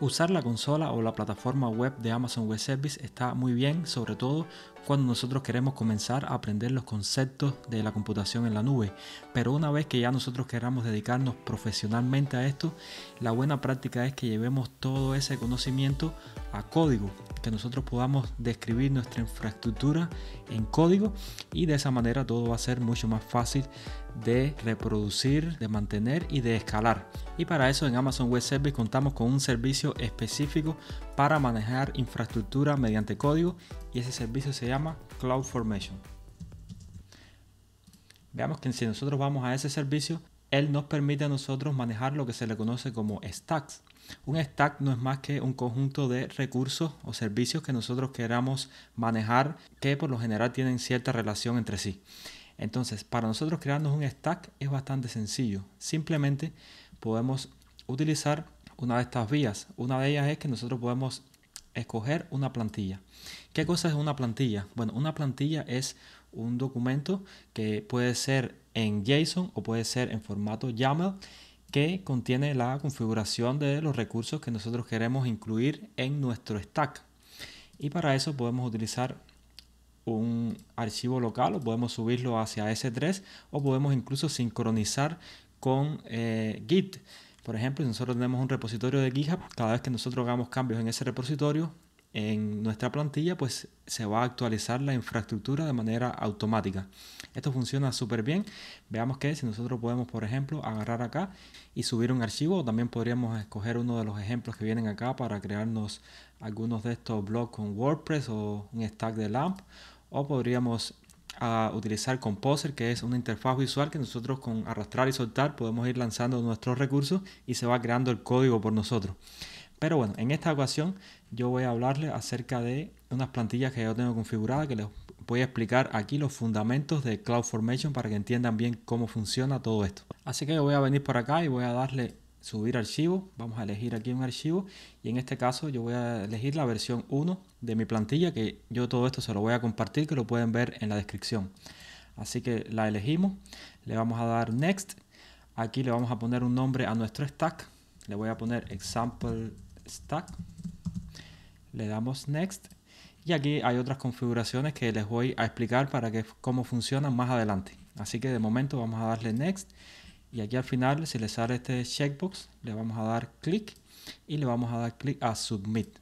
Usar la consola o la plataforma web de Amazon Web Service está muy bien, sobre todo cuando nosotros queremos comenzar a aprender los conceptos de la computación en la nube. Pero una vez que ya nosotros queramos dedicarnos profesionalmente a esto, la buena práctica es que llevemos todo ese conocimiento a código, que nosotros podamos describir nuestra infraestructura en código y de esa manera todo va a ser mucho más fácil de reproducir, de mantener y de escalar. Y para eso en Amazon Web Service contamos con un servicio específico para manejar infraestructura mediante código y ese servicio se llama Cloud Formation. Veamos que si nosotros vamos a ese servicio, él nos permite a nosotros manejar lo que se le conoce como stacks. Un stack no es más que un conjunto de recursos o servicios que nosotros queramos manejar que por lo general tienen cierta relación entre sí. Entonces, para nosotros crearnos un stack es bastante sencillo. Simplemente podemos utilizar una de estas vías. Una de ellas es que nosotros podemos escoger una plantilla. ¿Qué cosa es una plantilla? Bueno, una plantilla es un documento que puede ser en JSON o puede ser en formato YAML que contiene la configuración de los recursos que nosotros queremos incluir en nuestro stack. Y para eso podemos utilizar un archivo local o podemos subirlo hacia S3 o podemos incluso sincronizar con eh, Git. Por ejemplo, si nosotros tenemos un repositorio de GitHub, cada vez que nosotros hagamos cambios en ese repositorio, en nuestra plantilla, pues se va a actualizar la infraestructura de manera automática. Esto funciona súper bien. Veamos que si nosotros podemos, por ejemplo, agarrar acá y subir un archivo, también podríamos escoger uno de los ejemplos que vienen acá para crearnos algunos de estos blogs con WordPress o un stack de LAMP, o podríamos ah, utilizar Composer, que es una interfaz visual que nosotros con arrastrar y soltar podemos ir lanzando nuestros recursos y se va creando el código por nosotros. Pero bueno, en esta ocasión yo voy a hablarles acerca de unas plantillas que yo tengo configuradas que les voy a explicar aquí los fundamentos de CloudFormation para que entiendan bien cómo funciona todo esto. Así que yo voy a venir por acá y voy a darle subir archivo. Vamos a elegir aquí un archivo y en este caso yo voy a elegir la versión 1 de mi plantilla que yo todo esto se lo voy a compartir que lo pueden ver en la descripción. Así que la elegimos, le vamos a dar next. Aquí le vamos a poner un nombre a nuestro stack. Le voy a poner example stack. Le damos next. Y aquí hay otras configuraciones que les voy a explicar para que cómo funcionan más adelante. Así que de momento vamos a darle next. Y aquí al final, si les sale este checkbox, le vamos a dar clic y le vamos a dar clic a submit.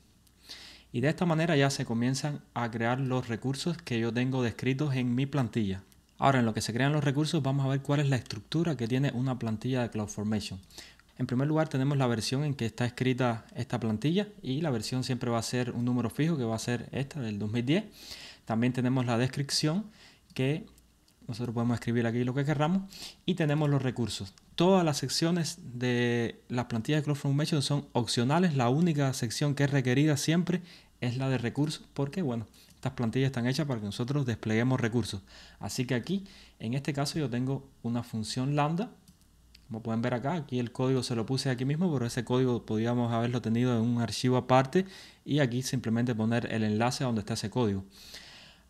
Y de esta manera ya se comienzan a crear los recursos que yo tengo descritos en mi plantilla. Ahora en lo que se crean los recursos vamos a ver cuál es la estructura que tiene una plantilla de CloudFormation. En primer lugar tenemos la versión en que está escrita esta plantilla y la versión siempre va a ser un número fijo que va a ser esta del 2010. También tenemos la descripción que nosotros podemos escribir aquí lo que querramos y tenemos los recursos. Todas las secciones de las plantillas de CloudFormation son opcionales. La única sección que es requerida siempre es la de recursos porque, bueno, estas plantillas están hechas para que nosotros despleguemos recursos. Así que aquí, en este caso, yo tengo una función lambda como pueden ver acá, aquí el código se lo puse aquí mismo, pero ese código podríamos haberlo tenido en un archivo aparte y aquí simplemente poner el enlace donde está ese código.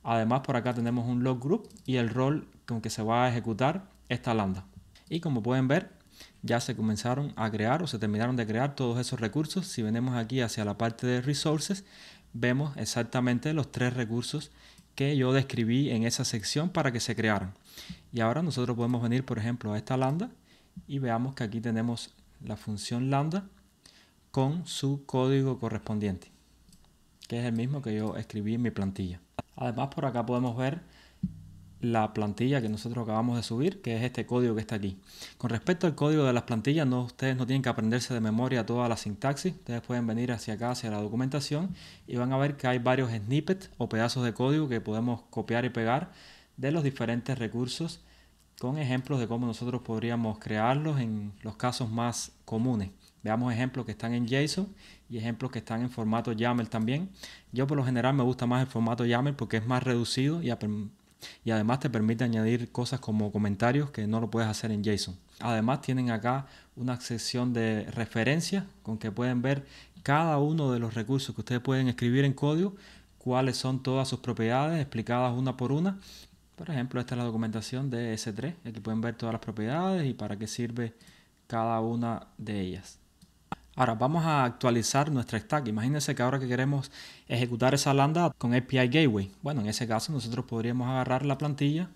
Además, por acá tenemos un log group y el rol con que se va a ejecutar esta lambda. Y como pueden ver, ya se comenzaron a crear o se terminaron de crear todos esos recursos. Si venimos aquí hacia la parte de resources, vemos exactamente los tres recursos que yo describí en esa sección para que se crearan. Y ahora nosotros podemos venir, por ejemplo, a esta lambda y veamos que aquí tenemos la función lambda con su código correspondiente, que es el mismo que yo escribí en mi plantilla. Además, por acá podemos ver la plantilla que nosotros acabamos de subir, que es este código que está aquí. Con respecto al código de las plantillas, no, ustedes no tienen que aprenderse de memoria toda la sintaxis. Ustedes pueden venir hacia acá, hacia la documentación, y van a ver que hay varios snippets o pedazos de código que podemos copiar y pegar de los diferentes recursos con ejemplos de cómo nosotros podríamos crearlos en los casos más comunes. Veamos ejemplos que están en JSON y ejemplos que están en formato YAML también. Yo por lo general me gusta más el formato YAML porque es más reducido y, además te permite añadir cosas como comentarios que no lo puedes hacer en JSON. Además tienen acá una sección de referencias con que pueden ver cada uno de los recursos que ustedes pueden escribir en código, cuáles son todas sus propiedades explicadas una por una por ejemplo, esta es la documentación de S3. Aquí pueden ver todas las propiedades y para qué sirve cada una de ellas. Ahora vamos a actualizar nuestra stack. Imagínense que ahora que queremos ejecutar esa lambda con API Gateway. Bueno, en ese caso nosotros podríamos agarrar la plantilla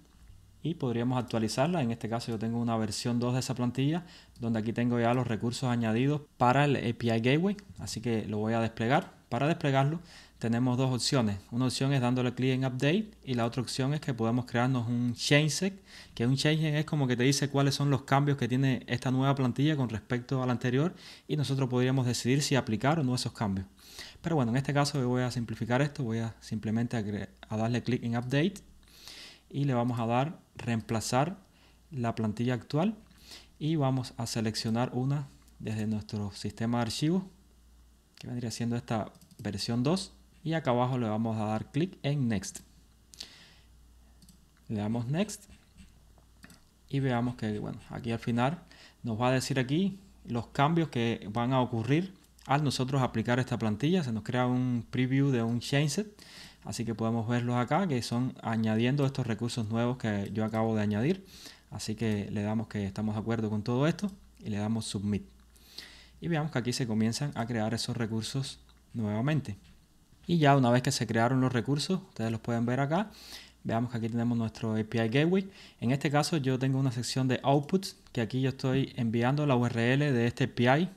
y podríamos actualizarla. En este caso yo tengo una versión 2 de esa plantilla donde aquí tengo ya los recursos añadidos para el API Gateway. Así que lo voy a desplegar. Para desplegarlo tenemos dos opciones. Una opción es dándole clic en Update y la otra opción es que podemos crearnos un changeset, que un changeset es como que te dice cuáles son los cambios que tiene esta nueva plantilla con respecto a la anterior y nosotros podríamos decidir si aplicar o no esos cambios. Pero bueno, en este caso voy a simplificar esto, voy a simplemente a, darle clic en Update y le vamos a dar reemplazar la plantilla actual y vamos a seleccionar una desde nuestro sistema de archivos que vendría siendo esta versión 2 y acá abajo le vamos a dar clic en Next. Le damos Next y veamos que, bueno, aquí al final nos va a decir aquí los cambios que van a ocurrir al nosotros aplicar esta plantilla. Se nos crea un preview de un chainset así que podemos verlos acá, que son añadiendo estos recursos nuevos que yo acabo de añadir. Así que le damos que estamos de acuerdo con todo esto y le damos Submit. Y veamos que aquí se comienzan a crear esos recursos nuevamente. Y ya una vez que se crearon los recursos, ustedes los pueden ver acá. Veamos que aquí tenemos nuestro API Gateway. En este caso yo tengo una sección de outputs que aquí yo estoy enviando la URL de este API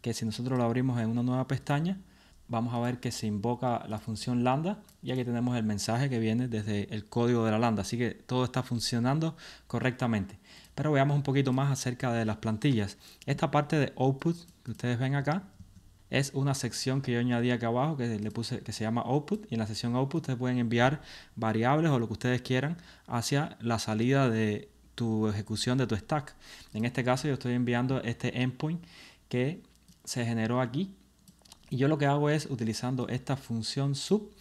que si nosotros lo abrimos en una nueva pestaña vamos a ver que se invoca la función lambda y aquí tenemos el mensaje que viene desde el código de la lambda. Así que todo está funcionando correctamente. Pero veamos un poquito más acerca de las plantillas. Esta parte de output que ustedes ven acá es una sección que yo añadí acá abajo que le puse que se llama output y en la sección output ustedes pueden enviar variables o lo que ustedes quieran hacia la salida de tu ejecución de tu stack. En este caso yo estoy enviando este endpoint que se generó aquí y yo lo que hago es utilizando esta función sub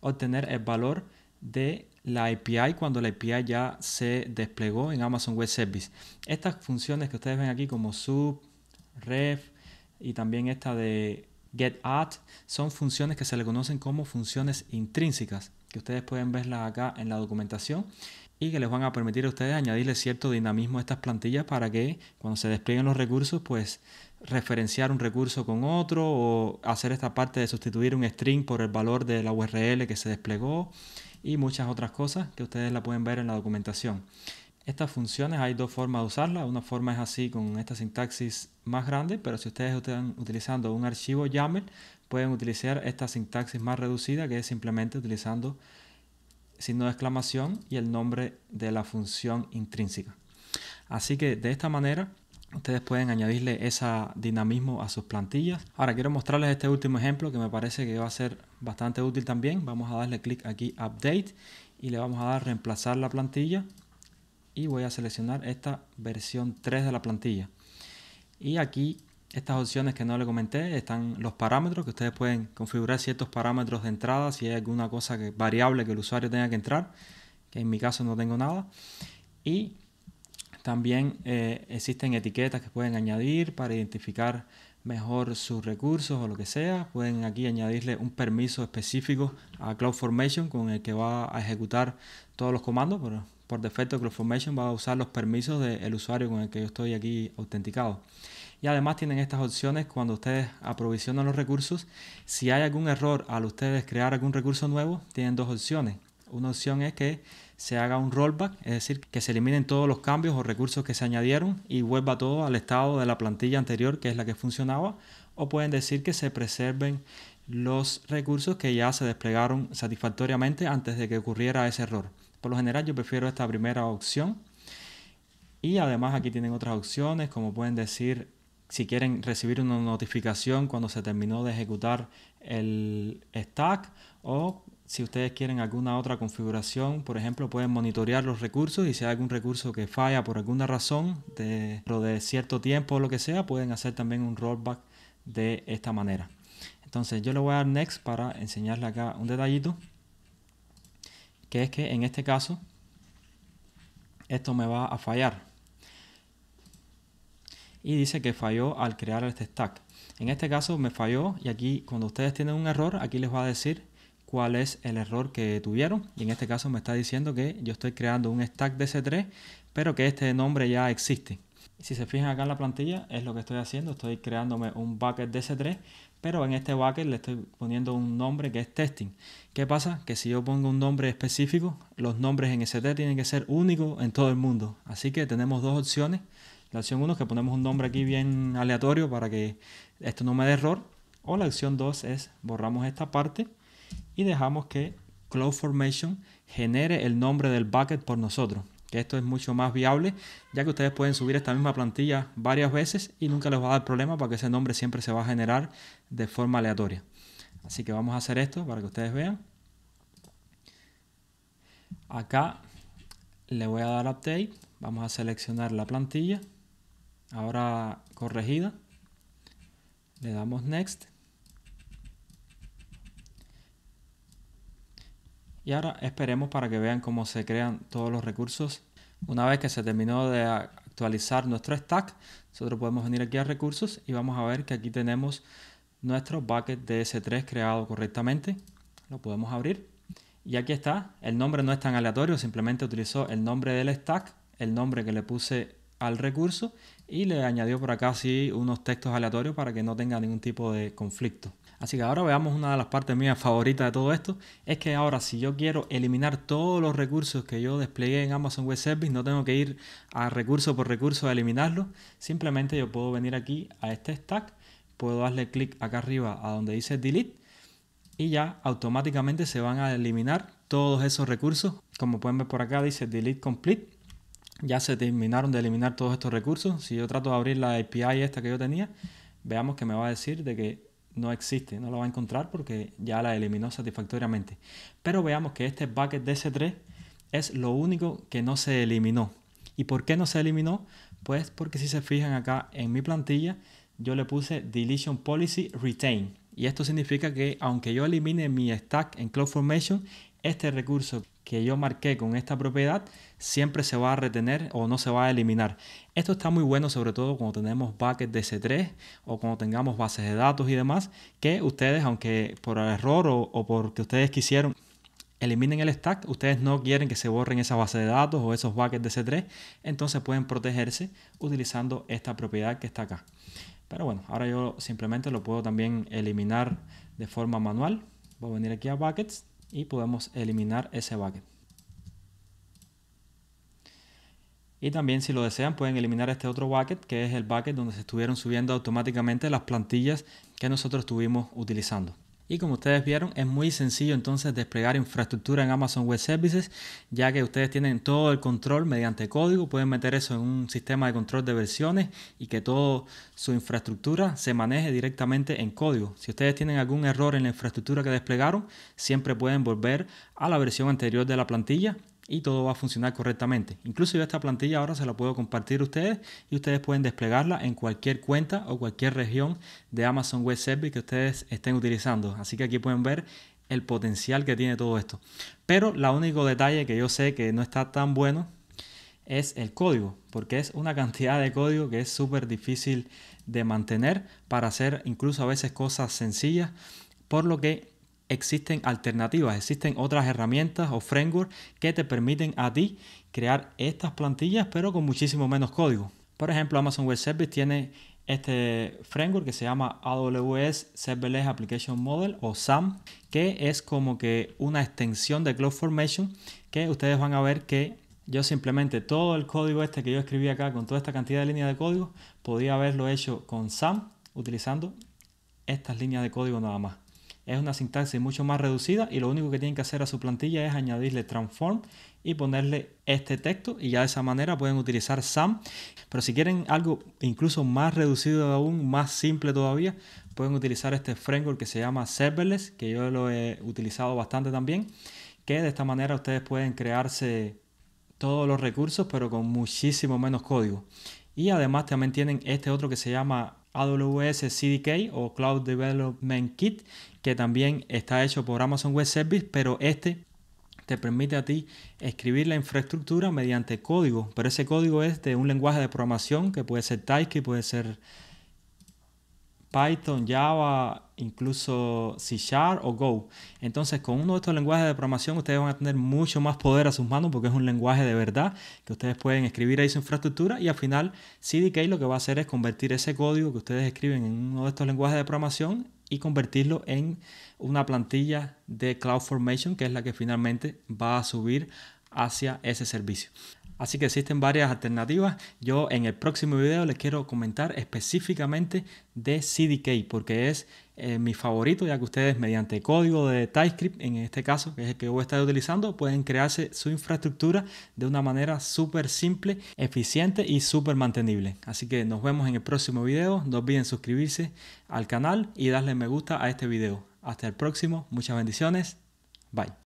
obtener el valor de la API cuando la API ya se desplegó en Amazon Web Service. Estas funciones que ustedes ven aquí como sub, ref, y también esta de getAt son funciones que se le conocen como funciones intrínsecas, que ustedes pueden verlas acá en la documentación y que les van a permitir a ustedes añadirle cierto dinamismo a estas plantillas para que cuando se desplieguen los recursos, pues referenciar un recurso con otro o hacer esta parte de sustituir un string por el valor de la URL que se desplegó y muchas otras cosas que ustedes la pueden ver en la documentación. Estas funciones hay dos formas de usarlas. Una forma es así con esta sintaxis más grande, pero si ustedes están utilizando un archivo YAML, pueden utilizar esta sintaxis más reducida que es simplemente utilizando signo de exclamación y el nombre de la función intrínseca. Así que de esta manera ustedes pueden añadirle ese dinamismo a sus plantillas. Ahora quiero mostrarles este último ejemplo que me parece que va a ser bastante útil también. Vamos a darle clic aquí Update y le vamos a dar reemplazar la plantilla y voy a seleccionar esta versión 3 de la plantilla. Y aquí estas opciones que no le comenté están los parámetros que ustedes pueden configurar ciertos parámetros de entrada si hay alguna cosa que, variable que el usuario tenga que entrar, que en mi caso no tengo nada. Y también eh, existen etiquetas que pueden añadir para identificar mejor sus recursos o lo que sea. Pueden aquí añadirle un permiso específico a CloudFormation con el que va a ejecutar todos los comandos, por defecto CloudFormation va a usar los permisos del usuario con el que yo estoy aquí autenticado. Y además tienen estas opciones cuando ustedes aprovisionan los recursos. Si hay algún error al ustedes crear algún recurso nuevo, tienen dos opciones. Una opción es que se haga un rollback, es decir, que se eliminen todos los cambios o recursos que se añadieron y vuelva todo al estado de la plantilla anterior, que es la que funcionaba, o pueden decir que se preserven los recursos que ya se desplegaron satisfactoriamente antes de que ocurriera ese error. Por lo general yo prefiero esta primera opción. Y además aquí tienen otras opciones, como pueden decir si quieren recibir una notificación cuando se terminó de ejecutar el stack o si ustedes quieren alguna otra configuración, por ejemplo, pueden monitorear los recursos y si hay algún recurso que falla por alguna razón dentro de cierto tiempo o lo que sea, pueden hacer también un rollback de esta manera. Entonces yo le voy a dar next para enseñarle acá un detallito que es que en este caso esto me va a fallar. Y dice que falló al crear este stack. En este caso me falló y aquí cuando ustedes tienen un error, aquí les va a decir cuál es el error que tuvieron. Y en este caso me está diciendo que yo estoy creando un stack de C3, pero que este nombre ya existe. Si se fijan acá en la plantilla, es lo que estoy haciendo. Estoy creándome un bucket de 3 pero en este bucket le estoy poniendo un nombre que es testing. ¿Qué pasa? Que si yo pongo un nombre específico, los nombres en ST tienen que ser únicos en todo el mundo. Así que tenemos dos opciones. La opción 1 es que ponemos un nombre aquí bien aleatorio para que esto no me dé error. O la opción 2 es borramos esta parte y dejamos que CloudFormation genere el nombre del bucket por nosotros esto es mucho más viable, ya que ustedes pueden subir esta misma plantilla varias veces y nunca les va a dar problema porque ese nombre siempre se va a generar de forma aleatoria. Así que vamos a hacer esto para que ustedes vean. Acá le voy a dar update, vamos a seleccionar la plantilla, ahora corregida, le damos next Y ahora esperemos para que vean cómo se crean todos los recursos. Una vez que se terminó de actualizar nuestro stack, nosotros podemos venir aquí a recursos y vamos a ver que aquí tenemos nuestro bucket de S3 creado correctamente. Lo podemos abrir y aquí está. El nombre no es tan aleatorio, simplemente utilizó el nombre del stack, el nombre que le puse al recurso y le añadió por acá así unos textos aleatorios para que no tenga ningún tipo de conflicto. Así que ahora veamos una de las partes mías favoritas de todo esto, es que ahora si yo quiero eliminar todos los recursos que yo desplegué en Amazon Web Service, no tengo que ir a recurso por recurso a eliminarlos, simplemente yo puedo venir aquí a este stack, puedo darle clic acá arriba a donde dice delete y ya automáticamente se van a eliminar todos esos recursos. Como pueden ver por acá dice delete complete, ya se terminaron de eliminar todos estos recursos. Si yo trato de abrir la API esta que yo tenía, veamos que me va a decir de que no existe, no lo va a encontrar porque ya la eliminó satisfactoriamente. Pero veamos que este bucket DC3 es lo único que no se eliminó. ¿Y por qué no se eliminó? Pues porque si se fijan acá en mi plantilla, yo le puse deletion policy retain. Y esto significa que aunque yo elimine mi stack en cloud formation este recurso que yo marqué con esta propiedad siempre se va a retener o no se va a eliminar. Esto está muy bueno sobre todo cuando tenemos buckets de C3 o cuando tengamos bases de datos y demás que ustedes, aunque por error o, porque ustedes quisieron eliminen el stack, ustedes no quieren que se borren esa base de datos o esos buckets de C3, entonces pueden protegerse utilizando esta propiedad que está acá. Pero bueno, ahora yo simplemente lo puedo también eliminar de forma manual. Voy a venir aquí a buckets y podemos eliminar ese bucket. Y también si lo desean pueden eliminar este otro bucket que es el bucket donde se estuvieron subiendo automáticamente las plantillas que nosotros estuvimos utilizando. Y como ustedes vieron, es muy sencillo entonces desplegar infraestructura en Amazon Web Services, ya que ustedes tienen todo el control mediante código, pueden meter eso en un sistema de control de versiones y que toda su infraestructura se maneje directamente en código. Si ustedes tienen algún error en la infraestructura que desplegaron, siempre pueden volver a la versión anterior de la plantilla y todo va a funcionar correctamente. Incluso esta plantilla ahora se la puedo compartir a ustedes y ustedes pueden desplegarla en cualquier cuenta o cualquier región de Amazon Web Service que ustedes estén utilizando. Así que aquí pueden ver el potencial que tiene todo esto. Pero la único detalle que yo sé que no está tan bueno es el código, porque es una cantidad de código que es súper difícil de mantener para hacer incluso a veces cosas sencillas, por lo que existen alternativas, existen otras herramientas o frameworks que te permiten a ti crear estas plantillas pero con muchísimo menos código. Por ejemplo, Amazon Web Service tiene este framework que se llama AWS Serverless Application Model o SAM, que es como que una extensión de CloudFormation que ustedes van a ver que yo simplemente todo el código este que yo escribí acá con toda esta cantidad de líneas de código podía haberlo hecho con SAM utilizando estas líneas de código nada más. Es una sintaxis mucho más reducida y lo único que tienen que hacer a su plantilla es añadirle transform y ponerle este texto y ya de esa manera pueden utilizar SAM. Pero si quieren algo incluso más reducido aún, más simple todavía, pueden utilizar este framework que se llama Serverless, que yo lo he utilizado bastante también, que de esta manera ustedes pueden crearse todos los recursos pero con muchísimo menos código. Y además también tienen este otro que se llama AWS CDK o Cloud Development Kit, que también está hecho por Amazon Web Service, pero este te permite a ti escribir la infraestructura mediante código, pero ese código es de un lenguaje de programación que puede ser TypeScript, puede ser Python, Java, incluso C Sharp o Go. Entonces, con uno de estos lenguajes de programación, ustedes van a tener mucho más poder a sus manos porque es un lenguaje de verdad que ustedes pueden escribir ahí su infraestructura y al final CDK lo que va a hacer es convertir ese código que ustedes escriben en uno de estos lenguajes de programación y convertirlo en una plantilla de CloudFormation, que es la que finalmente va a subir hacia ese servicio. Así que existen varias alternativas. Yo en el próximo video les quiero comentar específicamente de CDK porque es eh, mi favorito ya que ustedes mediante código de TypeScript, en este caso que es el que voy a estar utilizando, pueden crearse su infraestructura de una manera súper simple, eficiente y súper mantenible. Así que nos vemos en el próximo video. No olviden suscribirse al canal y darle me gusta a este video. Hasta el próximo. Muchas bendiciones. Bye.